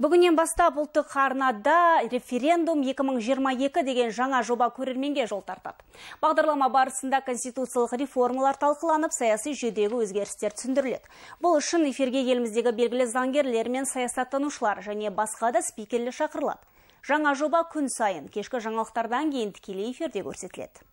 Бүгіннен бастап ұлттық арнада референдум 2022 деген жаңа жоба көрерменге жол тартады. Бағдарлама барысында конституциялық реформалар талқыланып, саяси жүйедегі өзгерістер түсіндіріледі. Бұл үшін эфирге еліміздегі белгілі заңгерлер мен саясаттанушылар және басқа да спикерлі шақырылады. Жаңа жоба күн сайын кешкі жаңалықтардан кейін тікелей эфирде көрсетіледі.